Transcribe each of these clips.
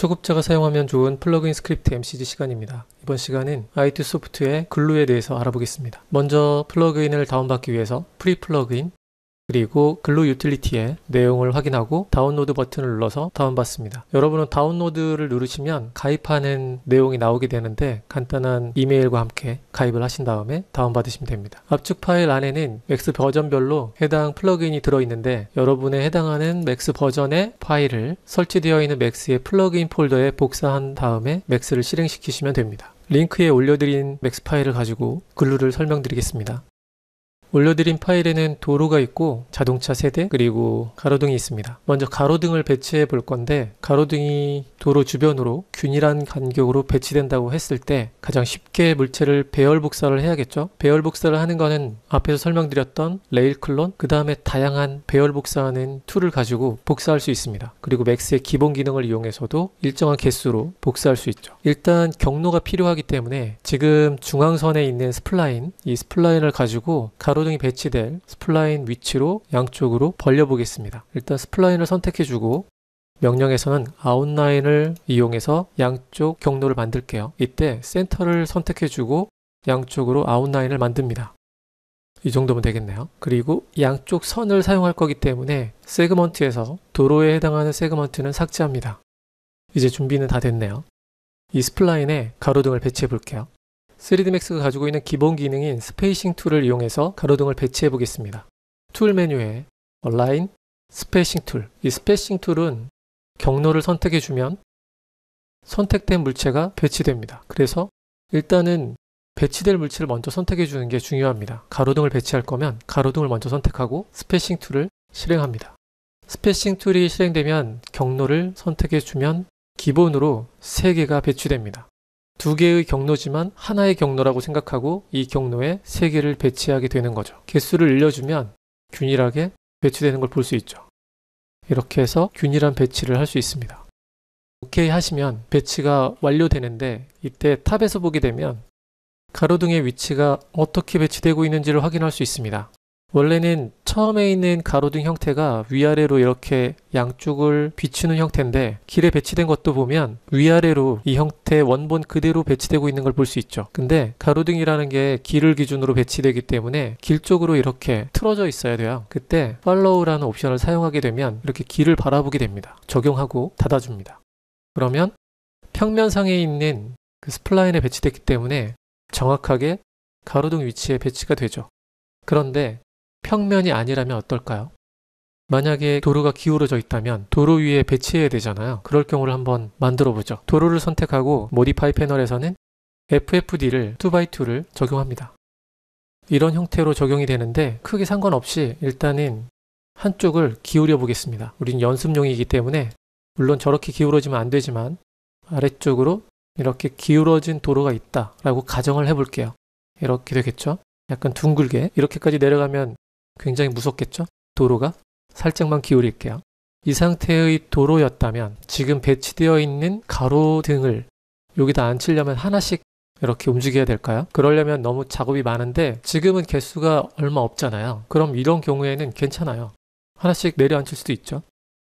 초급자가 사용하면 좋은 플러그인 스크립트 MCG 시간입니다. 이번 시간은 IT 소프트의 글루에 대해서 알아보겠습니다. 먼저 플러그인을 다운받기 위해서 프리 플러그인 그리고 글로 유틸리티의 내용을 확인하고 다운로드 버튼을 눌러서 다운받습니다. 여러분은 다운로드를 누르시면 가입하는 내용이 나오게 되는데 간단한 이메일과 함께 가입을 하신 다음에 다운받으시면 됩니다. 압축 파일 안에는 맥스 버전별로 해당 플러그인이 들어있는데 여러분의 해당하는 맥스 버전의 파일을 설치되어 있는 맥스의 플러그인 폴더에 복사한 다음에 맥스를 실행시키시면 됩니다. 링크에 올려드린 맥스 파일을 가지고 글루를 설명드리겠습니다. 올려드린 파일에는 도로가 있고 자동차 세대 그리고 가로등이 있습니다. 먼저 가로등을 배치해 볼 건데 가로등이 도로 주변으로 균일한 간격으로 배치된다고 했을 때 가장 쉽게 물체를 배열 복사를 해야겠죠. 배열 복사를 하는 거는 앞에서 설명드렸던 레일 클론 그 다음에 다양한 배열 복사하는 툴을 가지고 복사할 수 있습니다. 그리고 맥스의 기본 기능을 이용해서도 일정한 개수로 복사할 수 있죠. 일단 경로가 필요하기 때문에 지금 중앙선에 있는 스플라인 이 스플라인을 가지고 가로 가로등이 배치될 스플라인 위치로 양쪽으로 벌려보겠습니다. 일단 스플라인을 선택해주고 명령에서는 아웃라인을 이용해서 양쪽 경로를 만들게요. 이때 센터를 선택해주고 양쪽으로 아웃라인을 만듭니다. 이 정도면 되겠네요. 그리고 양쪽 선을 사용할 거기 때문에 세그먼트에서 도로에 해당하는 세그먼트는 삭제합니다. 이제 준비는 다 됐네요. 이 스플라인에 가로등을 배치해 볼게요. 3D Max가 가지고 있는 기본 기능인 스페이싱 툴을 이용해서 가로등을 배치해 보겠습니다. 툴 메뉴에 Align, 스페이싱 툴. 이 스페이싱 툴은 경로를 선택해 주면 선택된 물체가 배치됩니다. 그래서 일단은 배치될 물체를 먼저 선택해 주는 게 중요합니다. 가로등을 배치할 거면 가로등을 먼저 선택하고 스페이싱 툴을 실행합니다. 스페이싱 툴이 실행되면 경로를 선택해 주면 기본으로 3개가 배치됩니다. 두 개의 경로지만 하나의 경로라고 생각하고 이 경로에 세 개를 배치하게 되는 거죠. 개수를 늘려주면 균일하게 배치되는 걸 볼 수 있죠. 이렇게 해서 균일한 배치를 할 수 있습니다. 오케이 하시면 배치가 완료되는데 이때 탑에서 보게 되면 가로등의 위치가 어떻게 배치되고 있는지를 확인할 수 있습니다. 원래는 처음에 있는 가로등 형태가 위아래로 이렇게 양쪽을 비추는 형태인데 길에 배치된 것도 보면 위아래로 이 형태 원본 그대로 배치되고 있는 걸 볼 수 있죠 근데 가로등이라는 게 길을 기준으로 배치되기 때문에 길 쪽으로 이렇게 틀어져 있어야 돼요 그때 팔로우라는 옵션을 사용하게 되면 이렇게 길을 바라보게 됩니다 적용하고 닫아줍니다 그러면 평면상에 있는 그 스플라인에 배치됐기 때문에 정확하게 가로등 위치에 배치가 되죠 그런데 평면이 아니라면 어떨까요? 만약에 도로가 기울어져 있다면 도로 위에 배치해야 되잖아요. 그럴 경우를 한번 만들어 보죠. 도로를 선택하고 모디파이 패널에서는 FFD를 2x2를 적용합니다. 이런 형태로 적용이 되는데 크게 상관없이 일단은 한쪽을 기울여 보겠습니다. 우린 연습용이기 때문에 물론 저렇게 기울어지면 안 되지만 아래쪽으로 이렇게 기울어진 도로가 있다라고 가정을 해볼게요. 이렇게 되겠죠? 약간 둥글게 이렇게까지 내려가면 굉장히 무섭겠죠? 도로가? 살짝만 기울일게요. 이 상태의 도로였다면 지금 배치되어 있는 가로등을 여기다 앉히려면 하나씩 이렇게 움직여야 될까요? 그러려면 너무 작업이 많은데 지금은 개수가 얼마 없잖아요. 그럼 이런 경우에는 괜찮아요. 하나씩 내려앉힐 수도 있죠.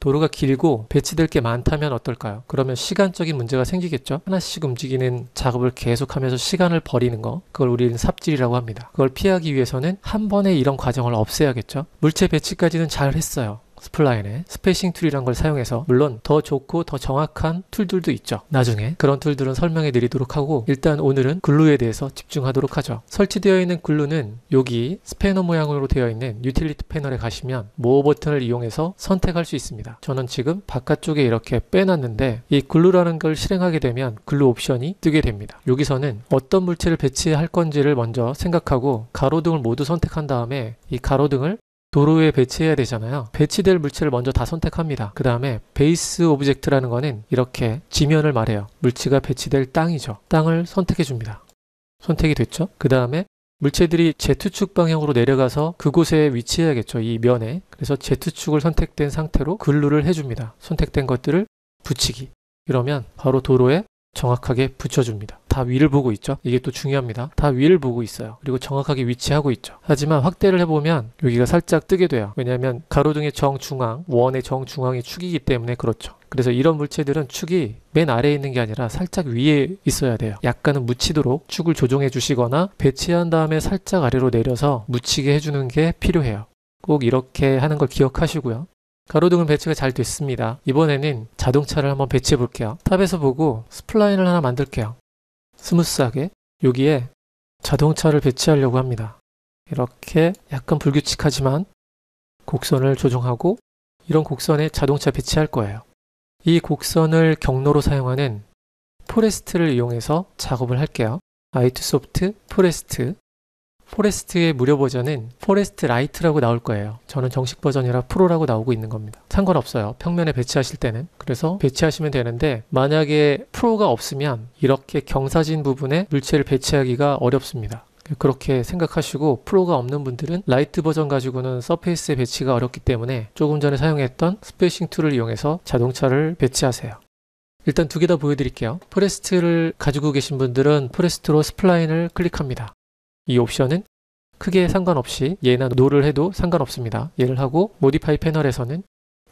도로가 길고 배치될 게 많다면 어떨까요? 그러면 시간적인 문제가 생기겠죠? 하나씩 움직이는 작업을 계속하면서 시간을 버리는 거 그걸 우리는 삽질이라고 합니다. 그걸 피하기 위해서는 한 번에 이런 과정을 없애야겠죠? 물체 배치까지는 잘 했어요. 스플라인에스페싱 툴이란 걸 사용해서 물론 더 좋고 더 정확한 툴들도 있죠. 나중에 그런 툴들은 설명해 드리도록 하고 일단 오늘은 글루에 대해서 집중하도록 하죠. 설치되어 있는 글루는 여기 스패너 모양으로 되어 있는 유틸리티 패널에 가시면 모어 버튼을 이용해서 선택할 수 있습니다. 저는 지금 바깥쪽에 이렇게 빼놨는데 이 글루라는 걸 실행하게 되면 글루 옵션이 뜨게 됩니다. 여기서는 어떤 물체를 배치할 건지를 먼저 생각하고 가로등을 모두 선택한 다음에 이 가로등을 도로에 배치해야 되잖아요. 배치될 물체를 먼저 다 선택합니다. 그 다음에 베이스 오브젝트라는 거는 이렇게 지면을 말해요. 물체가 배치될 땅이죠. 땅을 선택해 줍니다. 선택이 됐죠? 그 다음에 물체들이 Z축 방향으로 내려가서 그곳에 위치해야겠죠. 이 면에. 그래서 Z축을 선택된 상태로 글루를 해줍니다. 선택된 것들을 붙이기. 이러면 바로 도로에 정확하게 붙여줍니다. 다 위를 보고 있죠. 이게 또 중요합니다. 다 위를 보고 있어요. 그리고 정확하게 위치하고 있죠. 하지만 확대를 해보면 여기가 살짝 뜨게 돼요. 왜냐하면 가로등의 정중앙, 원의 정중앙이 축이기 때문에 그렇죠. 그래서 이런 물체들은 축이 맨 아래에 있는 게 아니라 살짝 위에 있어야 돼요. 약간은 묻히도록 축을 조정해 주시거나 배치한 다음에 살짝 아래로 내려서 묻히게 해주는 게 필요해요. 꼭 이렇게 하는 걸 기억하시고요. 가로등은 배치가 잘 됐습니다. 이번에는 자동차를 한번 배치해 볼게요. 탑에서 보고 스플라인을 하나 만들게요. 스무스하게 여기에 자동차를 배치하려고 합니다. 이렇게 약간 불규칙하지만 곡선을 조정하고 이런 곡선에 자동차 배치할 거예요. 이 곡선을 경로로 사용하는 포레스트를 이용해서 작업을 할게요. 아이트소프트 포레스트 포레스트의 무료 버전은 포레스트 라이트라고 나올 거예요. 저는 정식 버전이라 프로라고 나오고 있는 겁니다. 상관없어요. 평면에 배치하실 때는. 그래서 배치하시면 되는데 만약에 프로가 없으면 이렇게 경사진 부분에 물체를 배치하기가 어렵습니다. 그렇게 생각하시고 프로가 없는 분들은 라이트 버전 가지고는 서페이스의 배치가 어렵기 때문에 조금 전에 사용했던 스페이싱 툴을 이용해서 자동차를 배치하세요. 일단 두개다 보여드릴게요. 포레스트를 가지고 계신 분들은 포레스트로 스플라인을 클릭합니다. 이 옵션은 크게 상관없이 예나 노를 해도 상관없습니다. 예를 하고 모디파이 패널에서는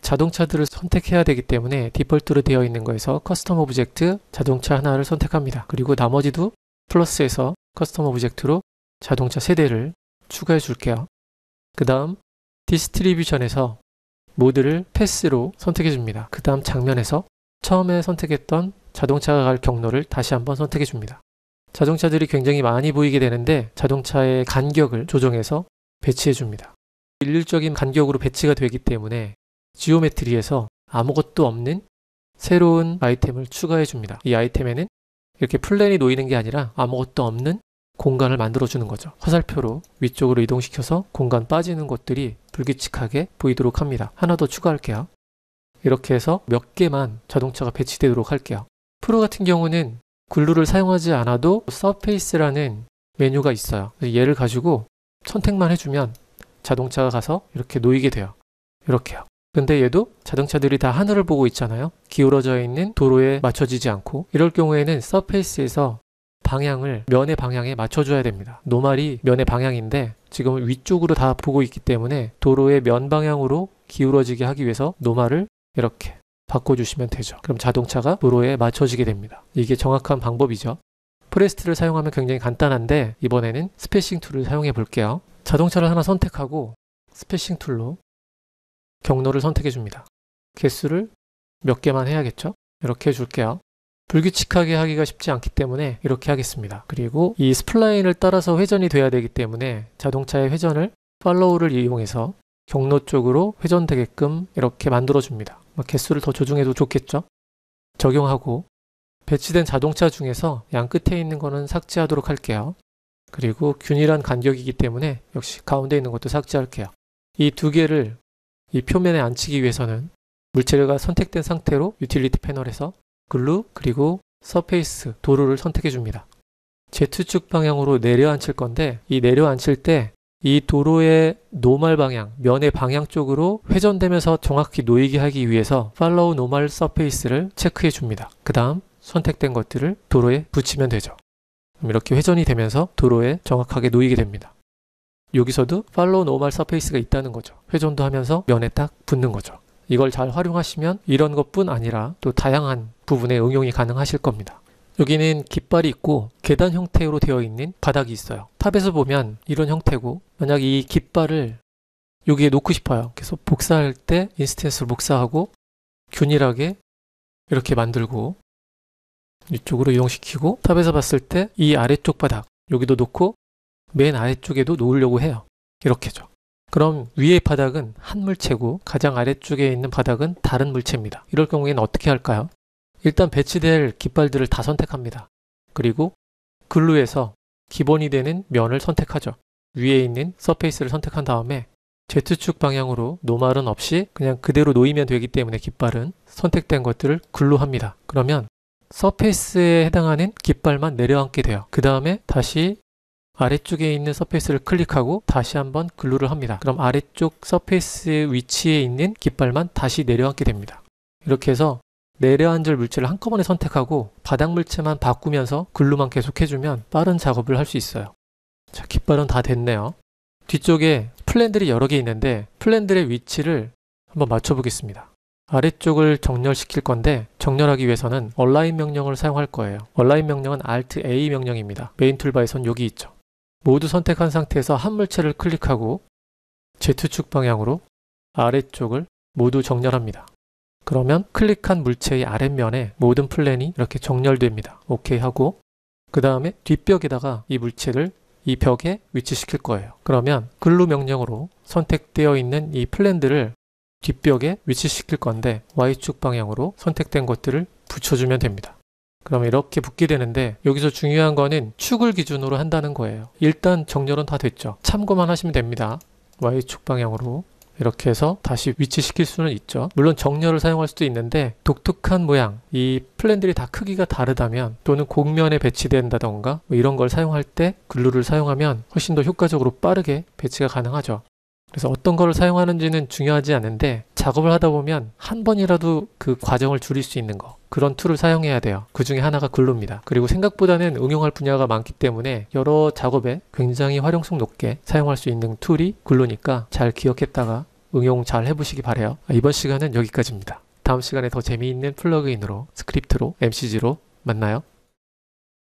자동차들을 선택해야 되기 때문에 디폴트로 되어 있는 거에서 커스텀 오브젝트 자동차 하나를 선택합니다. 그리고 나머지도 플러스에서 커스텀 오브젝트로 자동차 세대를 추가해 줄게요. 그 다음 디스트리뷰션에서 모드를 패스로 선택해 줍니다. 그 다음 장면에서 처음에 선택했던 자동차가 갈 경로를 다시 한번 선택해 줍니다. 자동차들이 굉장히 많이 보이게 되는데 자동차의 간격을 조정해서 배치해 줍니다. 일률적인 간격으로 배치가 되기 때문에 지오메트리에서 아무것도 없는 새로운 아이템을 추가해 줍니다. 이 아이템에는 이렇게 플랜이 놓이는 게 아니라 아무것도 없는 공간을 만들어 주는 거죠. 화살표로 위쪽으로 이동시켜서 공간 빠지는 것들이 불규칙하게 보이도록 합니다. 하나 더 추가할게요. 이렇게 해서 몇 개만 자동차가 배치되도록 할게요. 프로 같은 경우는 글루를 사용하지 않아도 서페이스라는 메뉴가 있어요. 얘를 가지고 선택만 해주면 자동차가 가서 이렇게 놓이게 돼요. 이렇게요. 근데 얘도 자동차들이 다 하늘을 보고 있잖아요. 기울어져 있는 도로에 맞춰지지 않고 이럴 경우에는 서페이스에서 방향을 면의 방향에 맞춰줘야 됩니다. 노말이 면의 방향인데 지금 위쪽으로 다 보고 있기 때문에 도로의 면 방향으로 기울어지게 하기 위해서 노말을 이렇게 바꿔주시면 되죠. 그럼 자동차가 도로에 맞춰지게 됩니다. 이게 정확한 방법이죠. 프레스트를 사용하면 굉장히 간단한데 이번에는 스페싱 툴을 사용해 볼게요. 자동차를 하나 선택하고 스페싱 툴로 경로를 선택해 줍니다. 개수를 몇 개만 해야겠죠? 이렇게 해줄게요. 불규칙하게 하기가 쉽지 않기 때문에 이렇게 하겠습니다. 그리고 이 스플라인을 따라서 회전이 돼야 되기 때문에 자동차의 회전을 팔로우를 이용해서 경로 쪽으로 회전되게끔 이렇게 만들어줍니다. 뭐 개수를 더 조정해도 좋겠죠? 적용하고 배치된 자동차 중에서 양 끝에 있는 거는 삭제하도록 할게요. 그리고 균일한 간격이기 때문에 역시 가운데 있는 것도 삭제할게요. 이 두 개를 이 표면에 앉히기 위해서는 물체가 선택된 상태로 유틸리티 패널에서 글루 그리고 서페이스 도로를 선택해 줍니다. 제 Z축 방향으로 내려앉힐 건데 이 내려앉힐 때이 도로의 노멀 방향, 면의 방향 쪽으로 회전되면서 정확히 놓이게 하기 위해서 팔로우 노멀 서페이스를 체크해 줍니다. 그 다음 선택된 것들을 도로에 붙이면 되죠. 이렇게 회전이 되면서 도로에 정확하게 놓이게 됩니다. 여기서도 팔로우 노멀 서페이스가 있다는 거죠. 회전도 하면서 면에 딱 붙는 거죠. 이걸 잘 활용하시면 이런 것뿐 아니라 또 다양한 부분에 응용이 가능하실 겁니다. 여기는 깃발이 있고 계단 형태로 되어 있는 바닥이 있어요. 탑에서 보면 이런 형태고 만약 이 깃발을 여기에 놓고 싶어요. 그래서 복사할 때 인스턴스를 복사하고 균일하게 이렇게 만들고 이쪽으로 이동시키고 탑에서 봤을 때 이 아래쪽 바닥 여기도 놓고 맨 아래쪽에도 놓으려고 해요. 이렇게죠. 그럼 위의 바닥은 한 물체고 가장 아래쪽에 있는 바닥은 다른 물체입니다. 이럴 경우에는 어떻게 할까요? 일단 배치될 깃발들을 다 선택합니다. 그리고 글루에서 기본이 되는 면을 선택하죠. 위에 있는 서페이스를 선택한 다음에 Z축 방향으로 노말은 없이 그냥 그대로 놓이면 되기 때문에 깃발은 선택된 것들을 글루합니다. 그러면 서페이스에 해당하는 깃발만 내려앉게 돼요. 그 다음에 다시 아래쪽에 있는 서페이스를 클릭하고 다시 한번 글루를 합니다. 그럼 아래쪽 서페이스 위치에 있는 깃발만 다시 내려앉게 됩니다. 이렇게 해서 내려앉을 물체를 한꺼번에 선택하고 바닥 물체만 바꾸면서 글루만 계속해주면 빠른 작업을 할 수 있어요. 자, 깃발은 다 됐네요. 뒤쪽에 플랜들이 여러 개 있는데 플랜들의 위치를 한번 맞춰보겠습니다. 아래쪽을 정렬시킬 건데 정렬하기 위해서는 얼라인 명령을 사용할 거예요. 얼라인 명령은 Alt A 명령입니다. 메인 툴바에선 여기 있죠. 모두 선택한 상태에서 한 물체를 클릭하고 Z축 방향으로 아래쪽을 모두 정렬합니다. 그러면 클릭한 물체의 아랫면에 모든 플랜이 이렇게 정렬됩니다. 오케이 하고 그 다음에 뒷벽에다가 이 물체를 이 벽에 위치시킬 거예요. 그러면 글루 명령으로 선택되어 있는 이 플랜들을 뒷벽에 위치시킬 건데 Y축 방향으로 선택된 것들을 붙여주면 됩니다. 그럼 이렇게 붙게 되는데 여기서 중요한 거는 축을 기준으로 한다는 거예요. 일단 정렬은 다 됐죠. 참고만 하시면 됩니다. Y축 방향으로 이렇게 해서 다시 위치시킬 수는 있죠. 물론 정렬을 사용할 수도 있는데 독특한 모양, 이 플랜들이 다 크기가 다르다면 또는 곡면에 배치된다던가 뭐 이런 걸 사용할 때 글루를 사용하면 훨씬 더 효과적으로 빠르게 배치가 가능하죠. 그래서 어떤 거를 사용하는지는 중요하지 않은데 작업을 하다 보면 한 번이라도 그 과정을 줄일 수 있는 거 그런 툴을 사용해야 돼요. 그 중에 하나가 글루입니다. 그리고 생각보다는 응용할 분야가 많기 때문에 여러 작업에 굉장히 활용성 높게 사용할 수 있는 툴이 글루니까 잘 기억했다가 응용 잘 해보시기 바래요. 아, 이번 시간은 여기까지입니다. 다음 시간에 더 재미있는 플러그인으로 스크립트로 MCG로 만나요.